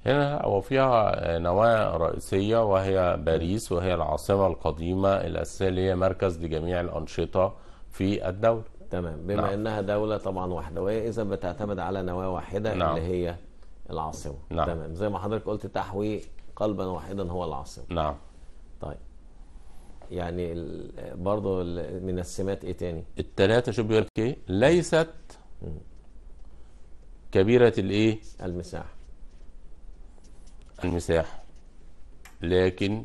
هنا هو فيها نواة رئيسية وهي باريس وهي العاصمة القديمة الأساسية اللي هي مركز لجميع الأنشطة في الدولة تمام بما نعم. انها دولة طبعا وحدوية اذا بتعتمد على نواة واحدة نعم. اللي هي العاصمة نعم. تمام زي ما حضرتك قلت تحوي قلبا واحدا هو العاصمة نعم طيب يعني برضه من السمات ايه تاني؟ التلاتة شو بيقول لك ايه؟ ليست كبيرة الايه؟ المساحة المساحة لكن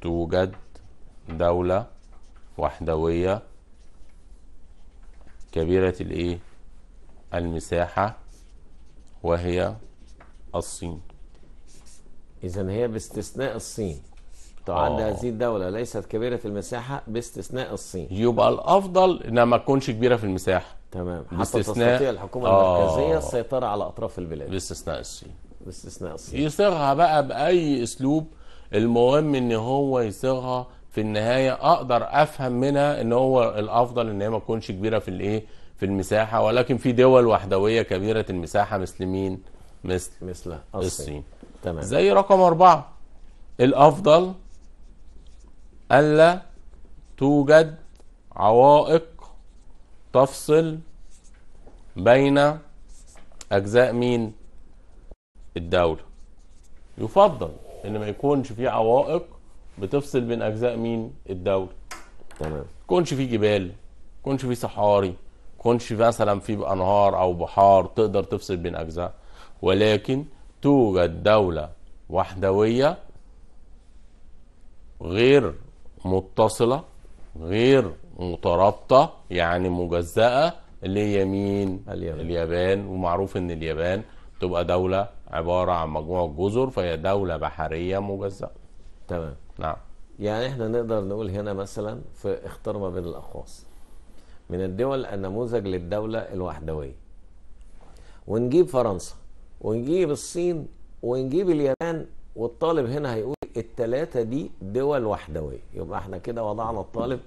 توجد دولة وحدوية كبيرة الايه المساحة وهي الصين إذا هي باستثناء الصين تعد آه. هذه الدولة ليست كبيرة المساحة باستثناء الصين يبقى الأفضل إنها ما تكونش كبيرة في المساحة تمام حتى تستطيع الحكومة آه. المركزية السيطرة على أطراف البلاد باستثناء الصين باستثناء الصين يصيغها بقى بأي أسلوب المهم إن هو يصيغها في النهايه اقدر افهم منها ان هو الافضل ان هي ما تكونش كبيره في الايه في المساحه ولكن في دول وحدويه كبيره المساحه مثل مين مثل مثل الصين تمام زي رقم أربعة الأفضل ألا توجد عوائق تفصل بين أجزاء مين الدولة يفضل إن ما يكونش في عوائق بتفصل بين اجزاء مين الدوله تمام كونش في جبال كونش في صحاري كونش مثلا في انهار او بحار تقدر تفصل بين اجزاء ولكن توجد دوله وحدويه غير متصله غير مترابطه يعني مجزاه اللي هي مين؟ اليابان. اليابان ومعروف ان اليابان تبقى دوله عباره عن مجموعه جزر فهي دوله بحريه مجزاه. تمام. نعم يعني احنا نقدر نقول هنا مثلا في اختار ما بين الاقواس من الدول النموذج للدولة الوحدوية ونجيب فرنسا ونجيب الصين ونجيب اليابان والطالب هنا هيقول الثلاثه دي دول وحدوية يبقى احنا كده وضعنا الطالب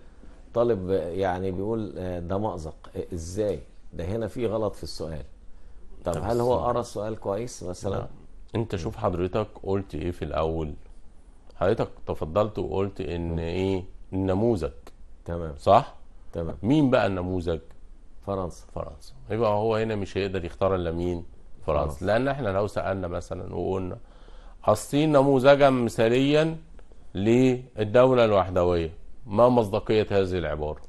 طالب يعني بيقول آه، ده مأزق ازاي ده هنا في غلط في السؤال طب هل هو قرا السؤال كويس مثلا انت شوف حضرتك قلت ايه في الاول حضرتك تفضلت وقلت ان ايه النموذج تمام صح تمام مين بقى النموذج فرنسا فرنسا يبقى هو هنا مش هيقدر يختار الا مين فرنسا. فرنسا لان احنا لو سالنا مثلا وقلنا الصين نموذجا مثاليا للدوله الوحدويه ما مصداقيه هذه العباره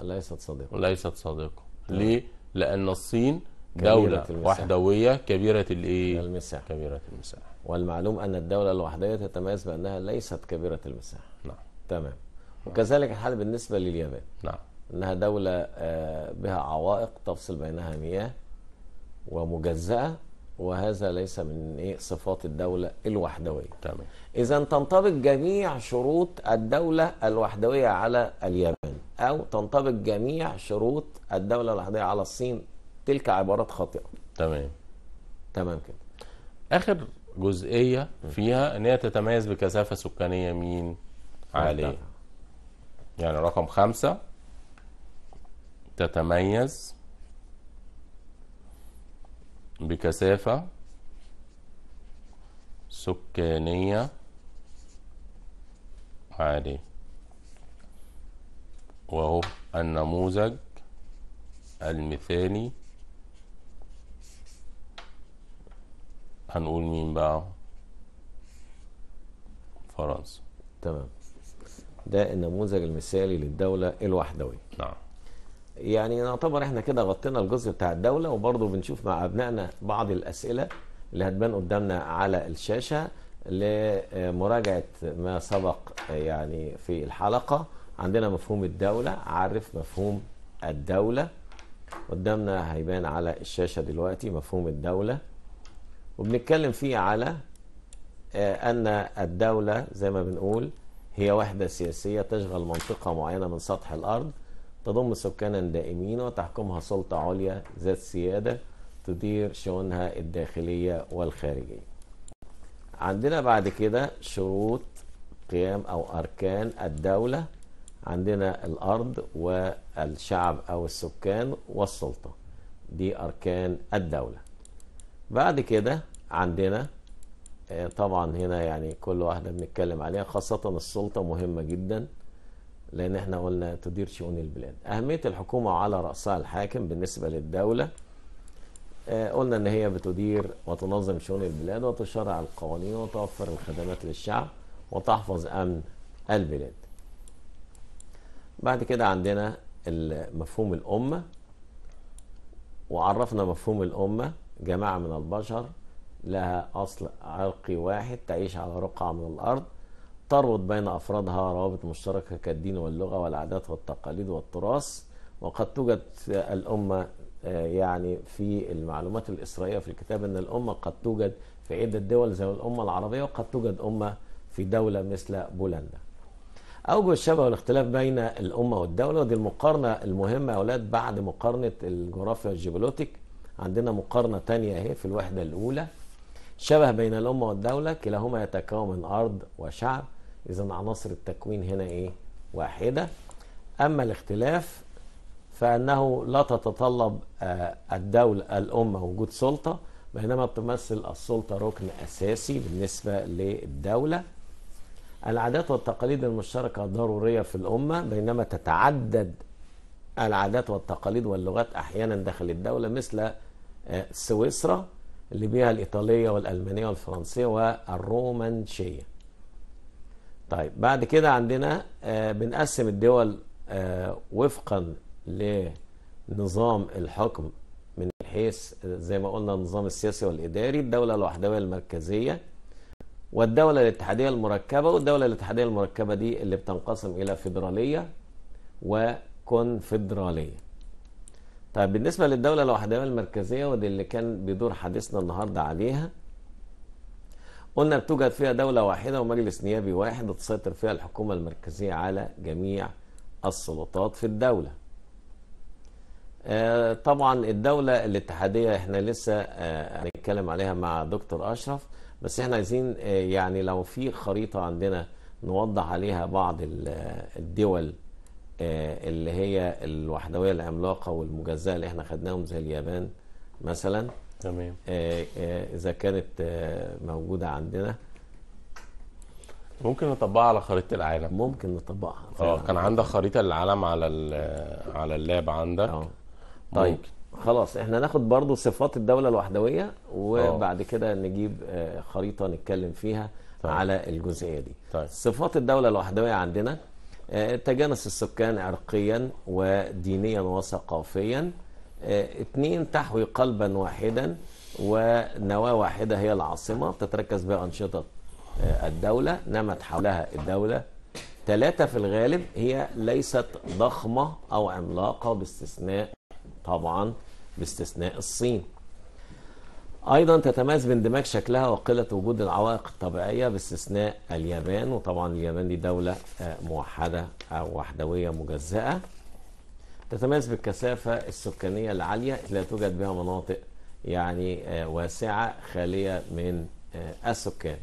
ليست صادقه ليست صادقه ليه لان الصين دولة وحدوية كبيرة الإيه؟ المساحة كبيرة المساحة والمعلوم أن الدولة الوحدوية تتميز بأنها ليست كبيرة المساحة نعم تمام وكذلك الحال بالنسبة لليابان نعم أنها دولة آه، بها عوائق تفصل بينها مياه ومجزأة وهذا ليس من إيه صفات الدولة الوحدوية تمام إذا تنطبق جميع شروط الدولة الوحدوية على اليابان أو تنطبق جميع شروط الدولة الوحدوية على الصين تلك عبارات خاطئه تمام تمام كده اخر جزئيه فيها ان هي تتميز بكثافه سكانيه مين عاليه يعني رقم خمسة تتميز بكثافة سكانية عالية وهو النموذج المثالي هنقول مين بقى فرنسا تمام ده النموذج المثالي للدولة الوحدوية نعم يعني نعتبر احنا كده غطينا الجزء بتاع الدولة وبرضه بنشوف مع أبنائنا بعض الأسئلة اللي هتبان قدامنا على الشاشة لمراجعة ما سبق يعني في الحلقة عندنا مفهوم الدولة عرف مفهوم الدولة قدامنا هيبان على الشاشة دلوقتي مفهوم الدولة وبنتكلم فيه على آه، أن الدولة زي ما بنقول هي وحدة سياسية تشغل منطقة معينة من سطح الأرض تضم سكانا دائمين وتحكمها سلطة عليا ذات سيادة تدير شؤونها الداخلية والخارجية عندنا بعد كده شروط قيام أو أركان الدولة عندنا الأرض والشعب أو السكان والسلطة دي أركان الدولة بعد كده عندنا آه، طبعا هنا يعني كل واحدة بنتكلم عليها خاصة السلطة مهمة جدا لأن احنا قلنا تدير شؤون البلاد أهمية الحكومة وعلى رأسها الحاكم بالنسبة للدولة آه، قلنا إن هي بتدير وتنظم شؤون البلاد وتشرع القوانين وتوفر الخدمات للشعب وتحفظ أمن البلاد بعد كده عندنا مفهوم الأمة وعرفنا مفهوم الأمة جماعة من البشر لها أصل عرقي واحد تعيش على رقعة من الأرض تربط بين أفرادها روابط مشتركة كالدين واللغة والعادات والتقاليد والتراث وقد توجد الأمة آه، يعني في المعلومات الإسرائيلية في الكتاب أن الأمة قد توجد في عدة دول زي الأمة العربية وقد توجد أمة في دولة مثل بولندا أوجه الشبه والاختلاف بين الأمة والدولة ودي المقارنة المهمة يا أولاد بعد مقارنة الجغرافيا الجيولوتيك عندنا مقارنة تانية اهي في الوحدة الأولى شبه بين الأمة والدولة كلاهما يتكون من أرض وشعب إذا عناصر التكوين هنا إيه؟ واحدة أما الاختلاف فأنه لا تتطلب آه، الدولة الأمة وجود سلطة بينما بتمثل السلطة ركن أساسي بالنسبة للدولة العادات والتقاليد المشتركة ضرورية في الأمة بينما تتعدد العادات والتقاليد واللغات أحيانا داخل الدولة مثل سويسرا اللي بيها الإيطالية والألمانية والفرنسية والرومانشية طيب بعد كده عندنا آه، بنقسم الدول آه، وفقا لنظام الحكم من حيث زي ما قلنا النظام السياسي والإداري الدولة الوحدوية المركزية والدولة الاتحادية المركبة والدولة الاتحادية المركبة دي اللي بتنقسم إلى فيدرالية وكونفدرالية طيب بالنسبة للدولة الوحدانية المركزية ودي اللي كان بيدور حديثنا النهاردة عليها قلنا بتوجد فيها دولة واحدة ومجلس نيابي واحد تسيطر فيها الحكومة المركزية على جميع السلطات في الدولة آه، طبعا الدولة الاتحادية احنا لسه آه، هنتكلم عليها مع دكتور أشرف بس احنا عايزين آه، يعني لو في خريطة عندنا نوضح عليها بعض الدول آه، اللي هي الوحدويه العملاقه والمجزاه اللي احنا خدناهم زي اليابان مثلا تمام آه، آه، اذا كانت موجوده عندنا ممكن نطبقها على خريطه العالم ممكن نطبقها اه كان عندك خريطه للعالم على على اللاب عندك اه طيب ممكن. خلاص احنا ناخد برضو صفات الدوله الوحدويه وبعد كده نجيب خريطه نتكلم فيها طيب. على الجزئيه دي طيب. صفات الدوله الوحدويه عندنا آه، تجانس السكان عرقيا ودينيا وثقافيا آه، اثنين تحوي قلبا واحدا ونواة واحدة هي العاصمة تتركز بها أنشطة آه، الدولة نمت حولها الدولة ثلاثة في الغالب هي ليست ضخمة أو عملاقة باستثناء طبعا باستثناء الصين أيضا تتميز باندماج شكلها وقلة وجود العوائق الطبيعية باستثناء اليابان وطبعا اليابان دي دولة آه، موحدة أو وحدوية مجزأة تتميز بالكثافة السكانية العالية لا توجد بها مناطق يعني آه، واسعة خالية من آه، السكان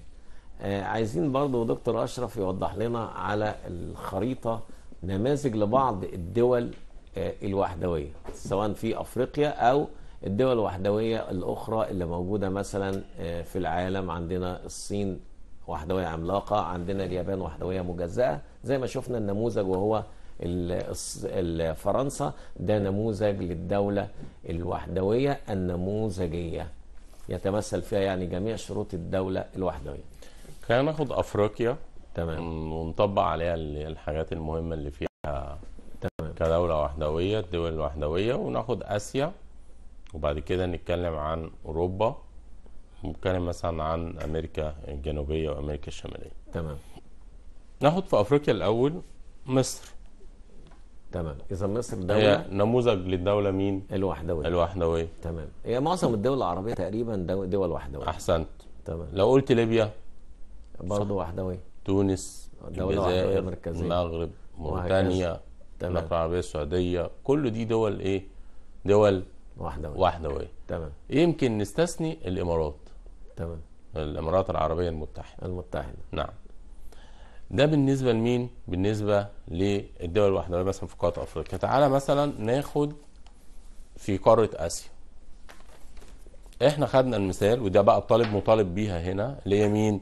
عايزين برضو دكتور أشرف يوضح لنا على الخريطة نماذج لبعض الدول الوحدوية سواء في أفريقيا أو الدول الوحدوية الأخرى اللي موجودة مثلا آه، في العالم عندنا الصين وحدوية عملاقة عندنا اليابان وحدوية مجزأة زي ما شفنا النموذج وهو فرنسا ده نموذج للدولة الوحدوية النموذجية يتمثل فيها يعني جميع شروط الدولة الوحدوية خلينا ناخد أفريقيا تمام ونطبق عليها الحاجات المهمة اللي فيها تمام كدولة وحدوية الدول الوحدوية وناخد آسيا وبعد كده نتكلم عن أوروبا ونتكلم مثلا عن أمريكا الجنوبية وأمريكا الشمالية تمام ناخد في أفريقيا الأول مصر تمام اذا مصر دوله هي نموذج للدوله مين الوحدويه الوحدويه تمام هي معظم الدول العربيه تقريبا دول وحدويه احسنت تمام لو قلت ليبيا برضه وحدويه تونس دولة الجزائر مركزية. المغرب موريتانيا المملكه العربيه السعوديه كل دي دول ايه دول واحدة واحدة, تمام يمكن نستثني الإمارات تمام الإمارات العربية المتحدة المتحدة نعم ده بالنسبة لمين؟ بالنسبة للدول الواحدة مثلا في قارة أفريقيا تعالى مثلا ناخد في قارة آسيا احنا خدنا المثال وده بقى الطالب مطالب بيها هنا اللي هي مين؟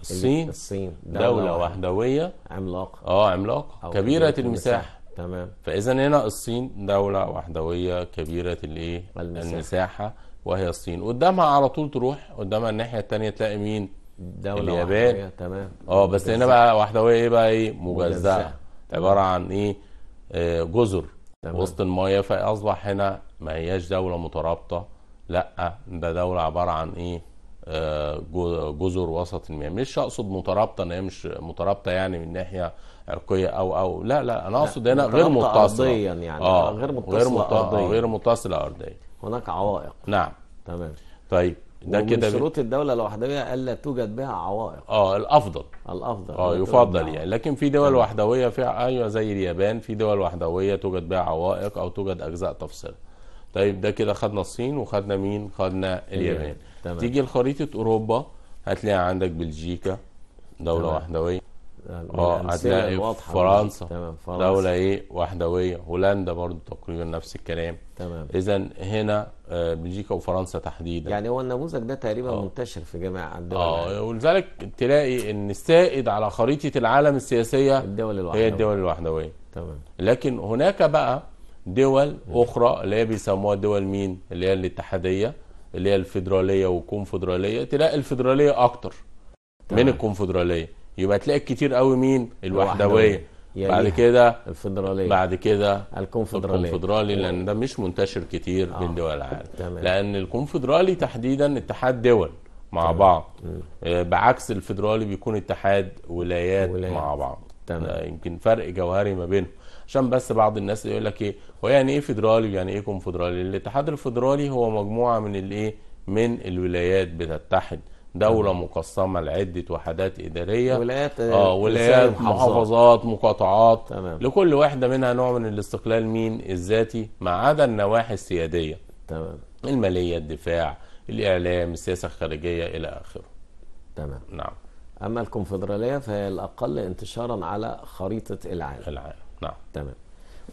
الصين الصين دولة, دولة وحدوية عملاقة اه عملاقة كبيرة المساحة تمام فاذا هنا الصين دوله وحدويه كبيره الايه المساحه, المساحة وهي الصين قدامها على طول تروح قدامها الناحيه الثانيه تلاقي مين دولة اليابان تمام اه بس هنا بقى وحدويه ايه بقى ايه مجزأة عباره عن ايه آه جزر تمام. وسط المايه فاصبح هنا ما هياش دوله مترابطه لا ده دوله عباره عن ايه آه، جزر وسط المياه مش اقصد مترابطه ان هي مش مترابطه يعني من ناحيه عرقيه او او لا لا انا اقصد هنا غير متصله يعني آه غير متصله غير متصله آه، أرضيا. غير متصله ارضيا هناك عوائق نعم تمام طيب ده كده شروط الدوله الوحدويه الا توجد بها عوائق اه الافضل الافضل اه يفضل يعني لكن في دول وحدويه فيها ايوه زي اليابان في دول وحدويه توجد بها عوائق او توجد اجزاء تفصيله طيب ده كده خدنا الصين وخدنا مين خدنا اليابان تمام. تيجي لخريطه اوروبا هتلاقي عندك بلجيكا دوله تمام. وحدويه اه هتلاقي فرنسا تمام فرنسا دوله ايه وحدويه هولندا برضو تقريبا نفس الكلام تمام اذا هنا آه، بلجيكا وفرنسا تحديدا يعني هو النموذج ده تقريبا أوه. منتشر في جميع الدول اه ولذلك تلاقي ان السائد على خريطه العالم السياسيه الدول الوحدويه هي الدول الوحدويه تمام لكن هناك بقى دول اخرى اللي هي بيسموها دول مين اللي هي الاتحاديه اللي هي الفيدراليه والكونفدراليه تلاقي الفيدراليه اكتر تمام. من الكونفدراليه يبقى تلاقي كتير قوي مين الوحدويه بعد كده الفدراليه بعد كده الكونفدراليه الكونفدرالي لان ده مش منتشر كتير آه. بين دول العالم تمام. لان الكونفدرالي تحديدا اتحاد دول مع تمام. بعض آه بعكس الفدرالي بيكون اتحاد ولايات, ولايات. مع بعض تمام. يمكن فرق جوهري ما بينهم عشان بس بعض الناس يقول لك ايه هو يعني ايه فدرالي ويعني ايه كونفدرالي الاتحاد الفدرالي هو مجموعه من الايه من الولايات بتتحد دوله مقسمه لعده وحدات اداريه ولايات اه, آه، ولايات محافظات مقاطعات تمام. لكل واحده منها نوع من الاستقلال مين الذاتي ما عدا النواحي السياديه تمام الماليه الدفاع الاعلام السياسه الخارجيه الى اخره تمام نعم اما الكونفدراليه فهي الاقل انتشارا على خريطه العالم العالم نعم تمام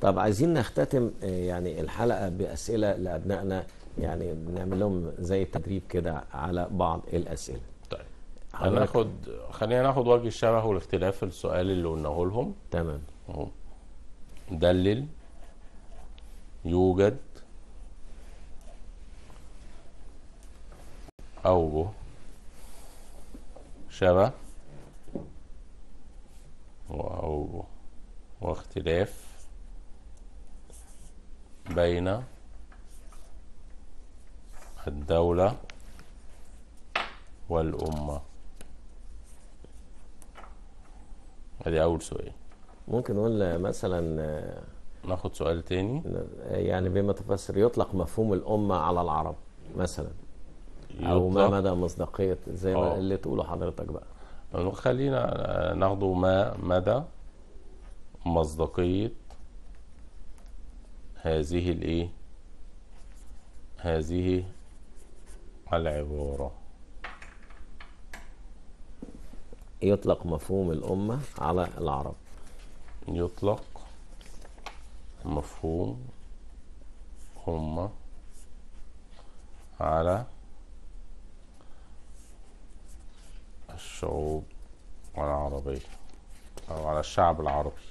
طب عايزين نختتم آه، يعني الحلقه باسئله لابنائنا يعني بنعمل لهم زي تدريب كده على بعض الاسئله طيب هناخد خلينا ناخد وجه الشبه والاختلاف السؤال اللي قلناه لهم تمام اهو دلل يوجد اوجه شبه واوجه واختلاف بين الدولة والأمة هذه أول سؤال ممكن نقول مثلا ناخد سؤال تاني يعني بما تفسر يطلق مفهوم الأمة على العرب مثلا أو ما مدى مصداقية زي ما آه. اللي تقوله حضرتك بقى خلينا آه، ناخده ما مدى مصداقية هذه الايه هذه العبارة يطلق مفهوم الأمة على العرب يطلق مفهوم أمة على الشعوب العربية أو على الشعب العربي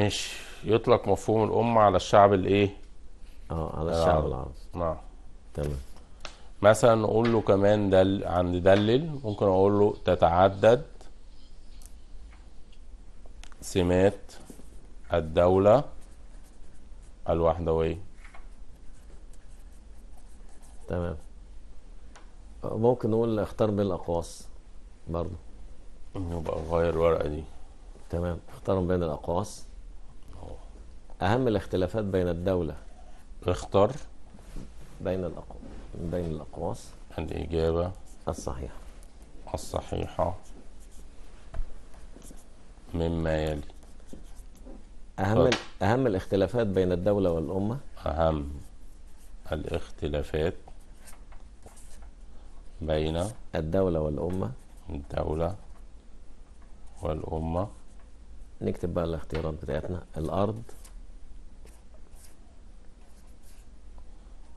ماشي يطلق مفهوم الأمة على الشعب الإيه؟ اه على الشعب العربي نعم تمام مثلا نقول له كمان دل عند دلل ممكن أقول له تتعدد سمات الدولة الوحدوية تمام ممكن نقول اختار بين الأقواس برضه يبقى غير الورقة دي تمام اختار بين الأقواس أهم الاختلافات بين الدولة اختر بين الاقواس بين الأقواس الإجابة الصحيحة الصحيحة مما يلي أهم طيب. أهم الاختلافات بين الدولة والأمة أهم الاختلافات بين الدولة والأمة الدولة والأمة نكتب بقى الاختيارات بتاعتنا الأرض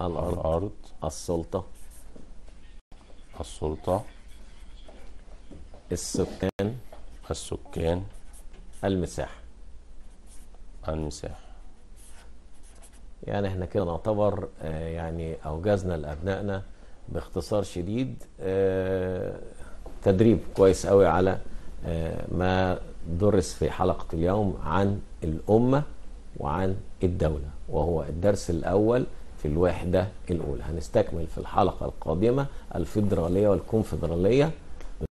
الأرض, الأرض السلطة السلطة السكان السكان المساحة المساحة يعني احنا كده نعتبر آه، يعني أوجزنا لأبنائنا باختصار شديد آه، تدريب كويس قوي على آه، ما درس في حلقة اليوم عن الأمة وعن الدولة وهو الدرس الأول في الوحدة الأولى هنستكمل في الحلقة القادمة الفيدرالية والكونفدرالية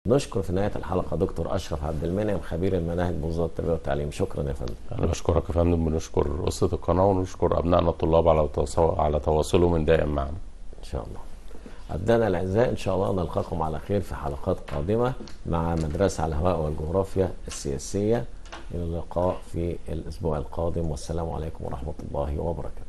نشكر في نهاية الحلقة دكتور أشرف عبد المنعم خبير المناهج بوزارة التربية والتعليم شكرا يا فندم أنا بشكرك يا فندم ونشكر أسرة القناة ونشكر أبنائنا الطلاب على على تواصلهم دائم معنا إن شاء الله أبنائنا الأعزاء إن شاء الله نلقاكم على خير في حلقات قادمة مع مدرسة على الهواء والجغرافيا السياسية إلى اللقاء في الأسبوع القادم والسلام عليكم ورحمة الله وبركاته